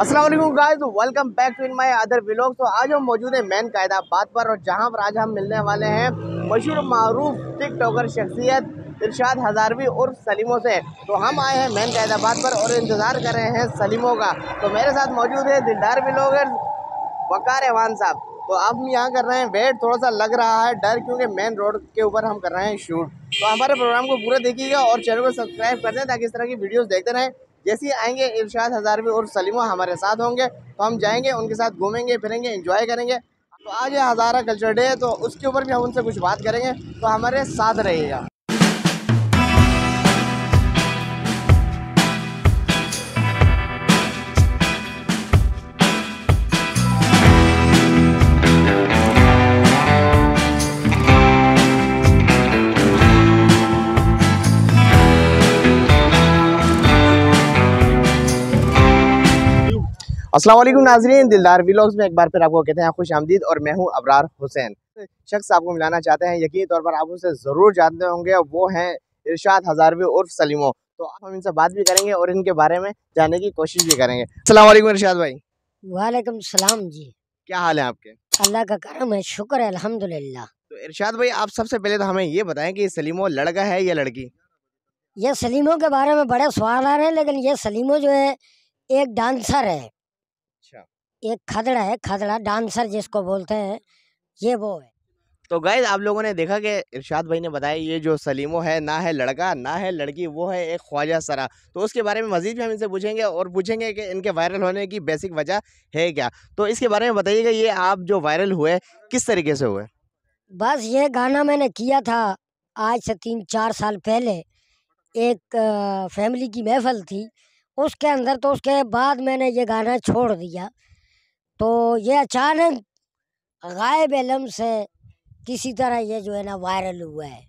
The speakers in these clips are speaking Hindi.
Aslam guys welcome back to in my other vlog तो आज हम मौजूद हैं मैन कायदाबाद पर और जहां पर आज हम मिलने वाले हैं मशहूर मरूफ टिक टॉकर शख्सियत इरशाद हज़ारवी और सलीमों से तो हम आए हैं मैन कायदाबाद पर और इंतज़ार कर रहे हैं सलीमों का तो मेरे साथ मौजूद है दिलदार ब्लॉगर वकार एवान साहब तो हम यहाँ कर रहे हैं वेट थोड़ा सा लग रहा है डर क्योंकि मेन रोड के ऊपर हम कर रहे हैं शूट तो हमारे प्रोग्राम को पूरा देखिएगा और चैनल को सब्सक्राइब कर दें ताकि इस तरह की वीडियोज़ देखते रहें जैसे ही आएंगे इरशाद हज़ारवी और सलीमा हमारे साथ होंगे तो हम जाएंगे उनके साथ घूमेंगे फिरेंगे इंजॉय करेंगे तो आज है हज़ारा कल्चर डे तो उसके ऊपर भी हम उनसे कुछ बात करेंगे तो हमारे साथ रहिएगा असलम नाजरीन दिलदार व्लॉग्स में एक बार फिर आपको कहते हैं खुश आमदीद और मैं हूं अबरार हुसैन शख्स आपको मिलाना चाहते हैं यकीन तौर पर आप उसे ज़रूर जानते होंगे वो हैं इरशाद हज़ारवी उर्फ सलीमो तो आप हम इनसे बात भी करेंगे और इनके बारे में जानने की कोशिश भी करेंगे अलैक्म इरशाद भाई वालेकुम सलाम जी क्या हाल है आपके अल्लाह का करम है शुक्र है अलहमदिल्ला तो इरशाद भाई आप सबसे पहले तो हमें ये बताए कि सलीमो लड़का है या लड़की ये सलीमो के बारे में बड़े सवाल आ रहे हैं लेकिन ये सलीमो जो है एक डांसर है एक खदड़ा है खदड़ा डांसर जिसको बोलते हैं ये वो है तो गाय आप लोगों ने देखा कि इरशाद भाई ने बताया ये जो सलीमो है ना है लड़का ना है लड़की वो है एक ख्वाजा सरा तो उसके बारे में मजीद भी हम इनसे पूछेंगे और पूछेंगे कि इनके वायरल होने की बेसिक वजह है क्या तो इसके बारे में बताइएगा ये आप जो वायरल हुए किस तरीके से हुए बस ये गाना मैंने किया था आज से तीन चार साल पहले एक फैमिली की महफल थी उसके अंदर तो उसके बाद मैंने ये गाना छोड़ दिया तो ये अचानक गायब एलम से किसी तरह ये जो है ना वायरल हुआ है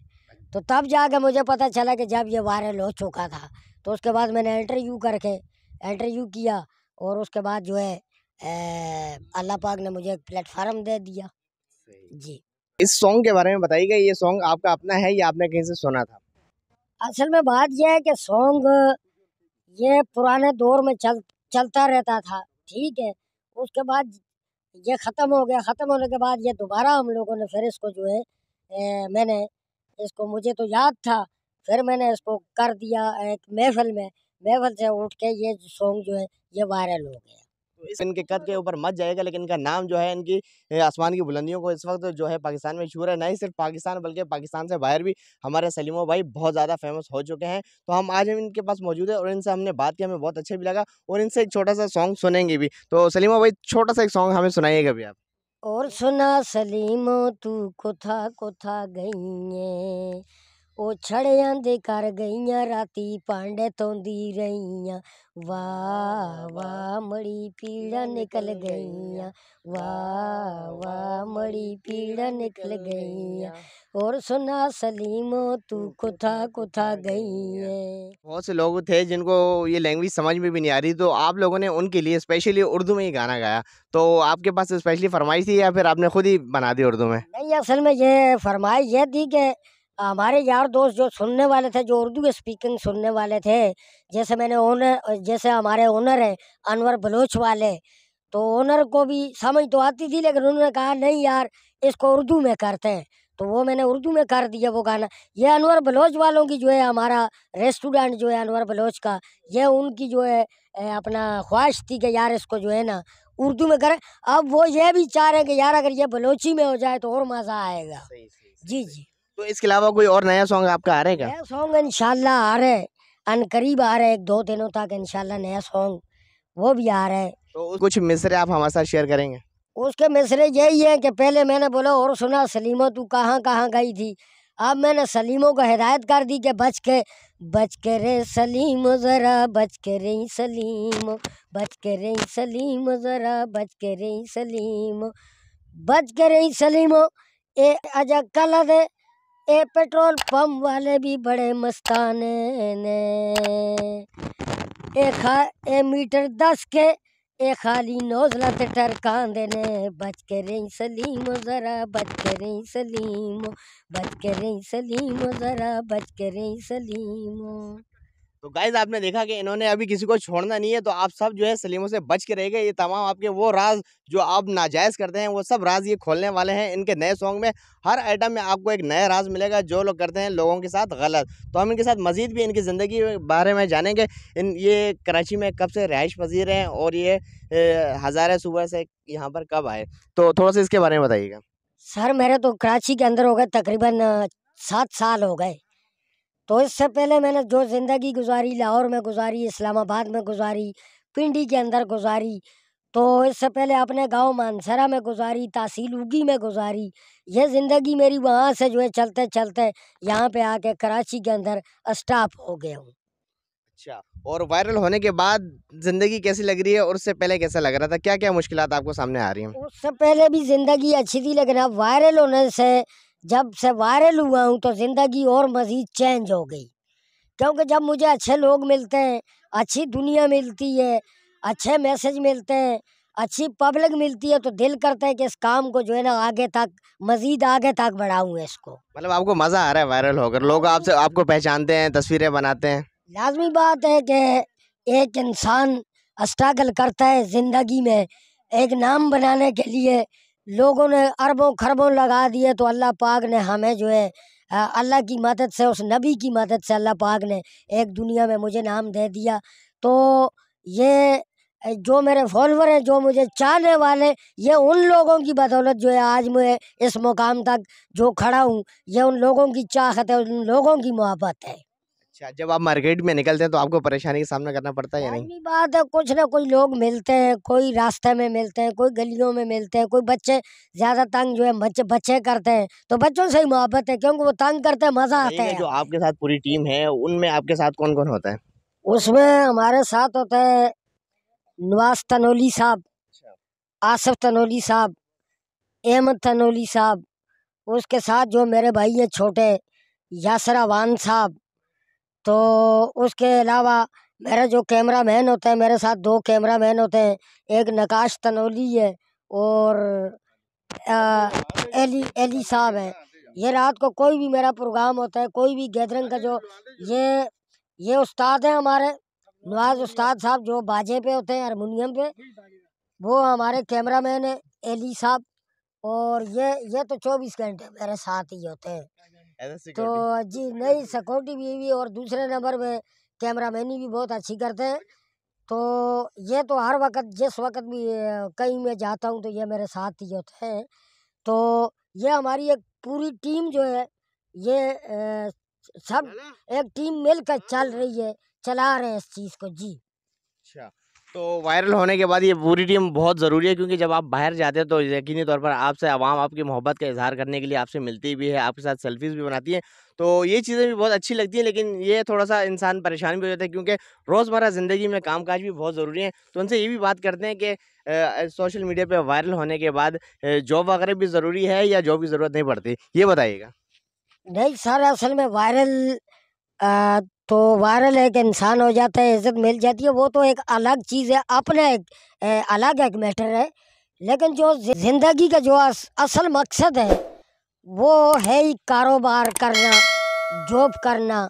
तो तब जाके मुझे पता चला कि जब ये वायरल हो चुका था तो उसके बाद मैंने इंटरव्यू करके इंटरव्यू किया और उसके बाद जो है अल्लाह पाक ने मुझे एक प्लेटफार्म दे दिया जी इस सॉन्ग के बारे में बताइएगा ये सॉन्ग आपका अपना है या आपने कहीं से सुना था असल में बात यह है कि सॉन्ग ये पुराने दौर में चल चलता रहता था ठीक है उसके बाद ये ख़त्म हो गया ख़त्म होने के बाद ये दोबारा हम लोगों ने फिर इसको जो है ए, मैंने इसको मुझे तो याद था फिर मैंने इसको कर दिया एक महफल में महफल से उठ के ये सॉन्ग जो है ये वायरल हो गया इनके कद के ऊपर मच जाएगा लेकिन इनका नाम जो है इनकी आसमान की बुलंदियों को इस वक्त जो है पाकिस्तान में छू रहा है ही सिर्फ पाकिस्तान बल्कि पाकिस्तान से बाहर भी हमारे सलीमो भाई बहुत ज़्यादा फेमस हो चुके हैं तो हम आज हम इनके पास मौजूद है और इनसे हमने बात की हमें बहुत अच्छा भी लगा और इनसे एक छोटा सा सॉन्ग सुनेंगे भी तो सलीमो भाई छोटा सा एक सॉन्ग हमें सुनाइएगा भी आप और सुना सलीमो तू कोथा कोथा गई ਉਹ ਛੜਿਆਂ ਦੇ ਕਰ ਗਈਆਂ ਰਾਤੀ ਪਾਂਡੇ ਤੋਂਦੀ ਰਹੀਆਂ ਵਾਹ ਵਾਹ ਮੜੀ ਪੀੜਾ ਨਿਕਲ ਗਈਆਂ ਵਾਹ ਵਾਹ मड़ी पीड़ा निकल गई और सुना सलीमो तू कुथा कुथा गई है बहुत से लोग थे जिनको ये लैंग्वेज समझ में भी नहीं आ रही तो आप लोगों ने उनके लिए स्पेशली उर्दू में ही गाना गाया तो आपके पास स्पेशली फरमाइश थी या फिर आपने खुद ही बना दी उर्दू में नहीं असल में ये फरमाइश ये थी कि हमारे यार दोस्त जो सुनने वाले थे जो उर्दू स्पीकिंग सुनने वाले थे जैसे मैंने ओनर जैसे हमारे ओनर हैं अनवर बलोच वाले तो ओनर को भी समझ तो आती थी लेकिन उन्होंने कहा नहीं यार इसको उर्दू में करते हैं तो वो मैंने उर्दू में कर दिया वो गाना ये अनवर बलोच वालों की जो है हमारा रेस्टोरेंट जो है अनवर बलोच का ये उनकी जो है अपना ख्वाहिश थी कि यार इसको जो है ना उर्दू में करें अब वो ये भी चाह रहे हैं कि यार अगर ये बलोची में हो जाए तो और मज़ा आएगा जी जी तो इसके अलावा कोई और नया सॉन्ग आपका आ रहेगा नया सॉन्ग इनशाला आ रहा है अन करीब आ रहा है एक दो दिनों तक इनशाला नया सॉन्ग वो भी आ रहा है तो कुछ मिसरे आप हमारे साथ शेयर करेंगे उसके मिसरे यही है कि पहले मैंने बोला और सुना सलीमो तू कहाँ कहाँ गई थी अब मैंने सलीमों को हिदायत कर दी कि बच के बच के रे सलीम ज़रा बच के रे सलीम बच के रे सलीम ज़रा बच के रे सलीम बच के रे सलीम ए अजा कल दे ए पेट्रोल पंप वाले भी बड़े मस्ताने ने ए खा ए मीटर दस के ए खाली नौजला ते टरकांदे ने बच के रही सलीमो जरा बच के रही सलीमो बच के रही सलीमो जरा बच के रही सलीमो तो गाइज आपने देखा कि इन्होंने अभी किसी को छोड़ना नहीं है तो आप सब जो है सलीमों से बच के रह गए ये तमाम आपके वो राज जो आप नाजायज़ करते हैं वो सब राज ये खोलने वाले हैं इनके नए सॉन्ग में हर आइटम में आपको एक नया राज मिलेगा जो लोग करते हैं लोगों के साथ गलत तो हम इनके साथ मज़ीद भी इनकी ज़िंदगी के बारे में जानेंगे इन ये कराची में कब से रहाइश पजीर हैं और ये हज़ार सुबह से यहाँ पर कब आए तो थोड़ा सा इसके बारे में बताइएगा सर मेरे तो कराची के अंदर हो गए तकरीबन सात साल हो गए तो इससे पहले मैंने जो ज़िंदगी गुजारी लाहौर में गुजारी इस्लामाबाद में गुजारी पिंडी के अंदर गुजारी तो इससे पहले अपने गांव मानसरा में गुजारी तहसील उगी में गुजारी यह ज़िंदगी मेरी वहाँ से जो है चलते चलते यहाँ पे आके कराची के अंदर स्टाफ हो गया हूँ अच्छा और वायरल होने के बाद ज़िंदगी कैसी लग रही है और उससे पहले कैसा लग रहा था क्या क्या मुश्किल आपको सामने आ रही हैं उससे पहले भी ज़िंदगी अच्छी थी लेकिन अब वायरल होने से जब से वायरल हुआ हूँ तो ज़िंदगी और मज़ीद चेंज हो गई क्योंकि जब मुझे अच्छे लोग मिलते हैं अच्छी दुनिया मिलती है अच्छे मैसेज मिलते हैं अच्छी पब्लिक मिलती है तो दिल करता है कि इस काम को जो है ना आगे तक मजीद आगे तक बढ़ाऊँ इसको मतलब आपको मज़ा आ रहा है वायरल होकर लोग आपसे आपको पहचानते हैं तस्वीरें बनाते हैं लाजमी बात है कि एक इंसान स्ट्रगल करता है ज़िंदगी में एक नाम बनाने के लिए लोगों ने अरबों खरबों लगा दिए तो अल्लाह पाक ने हमें जो है अल्लाह की मदद से उस नबी की मदद से अल्लाह पाक ने एक दुनिया में मुझे नाम दे दिया तो ये जो मेरे फॉलोअर हैं जो मुझे चाहने वाले ये उन लोगों की बदौलत जो है आज मैं इस मुकाम तक जो खड़ा हूँ ये उन लोगों की चाहत है उन लोगों की मोहब्बत है अच्छा जब आप मार्केट में निकलते हैं तो आपको परेशानी का सामना करना पड़ता है या नहीं बात है कुछ ना कुछ लोग मिलते हैं कोई रास्ते में मिलते हैं कोई गलियों में मिलते हैं कोई बच्चे ज़्यादा तंग जो है बच्चे बच्चे करते हैं तो बच्चों से ही मोहब्बत है क्योंकि वो तंग करते हैं मज़ा आता है जो आपके साथ पूरी टीम है उनमें आपके साथ कौन कौन होता है उसमें हमारे साथ होते हैं नवाज तनोली साहब अच्छा। आसफ तनोली साहब अहमद तनोली साहब उसके साथ जो मेरे भाई हैं छोटे यासरा वान साहब तो उसके अलावा मेरा जो कैमरा मैन होता है मेरे साथ दो कैमरा मैन होते हैं एक नकाश तनोली है और एली एली साहब हैं ये रात को कोई भी मेरा प्रोग्राम होता है कोई भी गैदरिंग का जो ये ये उस्ताद हैं हमारे नवाज उस्ताद साहब जो बाजे पे होते हैं हारमोनियम पे वो हमारे कैमरा मैन है एली साहब और ये ये तो चौबीस घंटे मेरे साथ ही होते हैं तो जी नहीं सिक्योरिटी भी, भी और दूसरे नंबर में कैमरा मैनी भी बहुत अच्छी करते हैं तो ये तो हर वक्त जिस वक्त भी कहीं मैं जाता हूँ तो ये मेरे साथ ही होते हैं तो ये हमारी एक पूरी टीम जो है ये सब एक टीम मिलकर हाँ, चल हाँ। रही है चला रहे हैं इस चीज़ को जी अच्छा तो वायरल होने के बाद ये पूरी टीम बहुत ज़रूरी है क्योंकि जब आप बाहर जाते हैं तो यकीनी तौर पर आपसे आवाम आपकी मोहब्बत का इजहार करने के लिए आपसे मिलती भी है आपके साथ सेल्फीज़ भी बनाती हैं तो ये चीज़ें भी बहुत अच्छी लगती हैं लेकिन ये थोड़ा सा इंसान परेशान भी हो जाता है क्योंकि रोज़मर्रा ज़िंदगी में काम भी बहुत ज़रूरी है तो उनसे ये भी बात करते हैं कि सोशल मीडिया पर वायरल होने के बाद जॉब वगैरह भी ज़रूरी है या जॉब की ज़रूरत नहीं पड़ती ये बताइएगा नहीं सर असल में वायरल तो वायरल एक इंसान हो जाता है इज्जत मिल जाती है वो तो एक अलग चीज़ है अपना एक अलग एक मैटर है लेकिन जो ज़िंदगी का जो असल मकसद है वो है ही कारोबार करना जॉब करना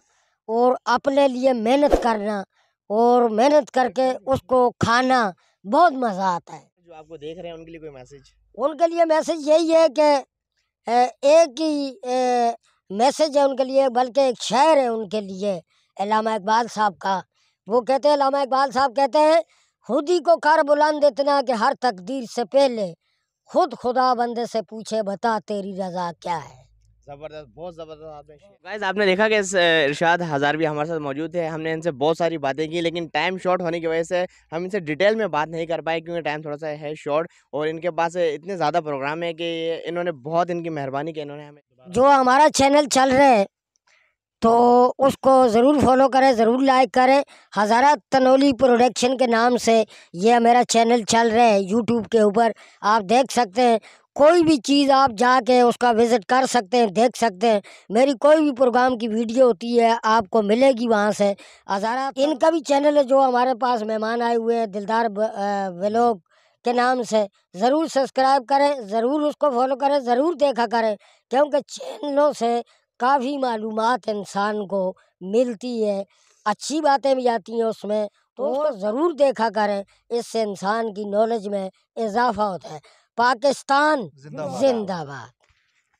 और अपने लिए मेहनत करना और मेहनत करके उसको खाना बहुत मज़ा आता है जो आपको देख रहे हैं उनके लिए कोई मैसेज उनके लिए मैसेज यही है कि एक ही मैसेज है उनके लिए बल्कि एक शायर है उनके लिए अलामा इकबाल साहब का वो कहते हैं अलामा इकबाल साहब कहते हैं खुद ही को कर बुलंद इतना कि हर तकदीर से पहले खुद खुदा बंदे से पूछे बता तेरी रजा क्या है ज़बरदस्त बहुत ज़बरदस्त गाइस आपने देखा कि इरशाद हज़ार भी हमारे साथ मौजूद है हमने इनसे बहुत सारी बातें की लेकिन टाइम शॉर्ट होने की वजह से हम इनसे डिटेल में बात नहीं कर पाए क्योंकि टाइम थोड़ा सा है शॉर्ट और इनके पास इतने ज़्यादा प्रोग्राम है कि इन्होंने बहुत इनकी मेहरबानी की इन्होंने हमें जो हमारा चैनल चल रहा है तो उसको ज़रूर फॉलो करें ज़रूर लाइक करें हज़ारा तनोली प्रोडक्शन के नाम से यह मेरा चैनल चल रहा है यूट्यूब के ऊपर आप देख सकते हैं कोई भी चीज़ आप जाके उसका विज़िट कर सकते हैं देख सकते हैं मेरी कोई भी प्रोग्राम की वीडियो होती है आपको मिलेगी वहाँ से हज़ारा इनका भी चैनल है जो हमारे पास मेहमान आए हुए हैं दिलदार व्लॉग के नाम से ज़रूर सब्सक्राइब करें ज़रूर उसको फॉलो करें ज़रूर देखा करें क्योंकि चैनलों से काफ़ी मालूम इंसान को मिलती है अच्छी बातें भी आती हैं उसमें तो उसको ज़रूर देखा करें इससे इंसान की नॉलेज में इजाफा होता है पाकिस्तान जिंदाबाद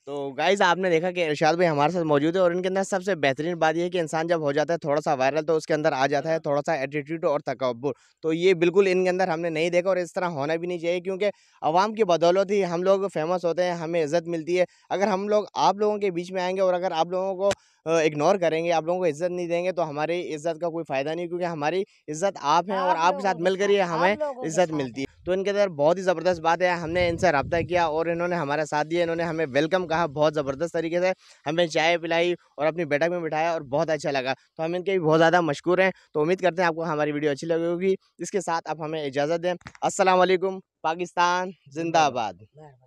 तो गाइज़ आपने देखा कि इरशाद भाई हमारे साथ मौजूद है और इनके अंदर सबसे बेहतरीन बात यह है कि इंसान जब हो जाता है थोड़ा सा वायरल तो उसके अंदर आ जाता है थोड़ा सा एटीट्यूड और तकबर तो ये बिल्कुल इनके अंदर हमने नहीं देखा और इस तरह होना भी नहीं चाहिए क्योंकि आवाम की बदौलत ही हम लोग फेमस होते हैं हमें इज़्ज़त मिलती है अगर हम लोग आप लोगों के बीच में आएँगे और अगर आप लोगों को इग्नोर करेंगे आप लोगों को इज़्ज़त नहीं देंगे तो हमारी इज़्ज़त का कोई फ़ायदा नहीं क्योंकि हमारी इज़्ज़त आप हैं और आपके साथ मिलकर ही हमें इज़्ज़त मिलती है तो इनके अंदर बहुत ही ज़बरदस्त बात है हमने इनसे रबता किया और इन्होंने हमारा साथ दिया इन्होंने हमें वेलकम कहा बहुत ज़बरदस्त तरीके से हमें चाय पिलाई और अपनी बैठक में बिठाया और बहुत अच्छा लगा तो हम इनके भी बहुत ज़्यादा मशहूर हैं तो उम्मीद करते हैं आपको हमारी वीडियो अच्छी होगी इसके साथ आप हमें इजाज़त दें असलम पाकिस्तान जिंदाबाद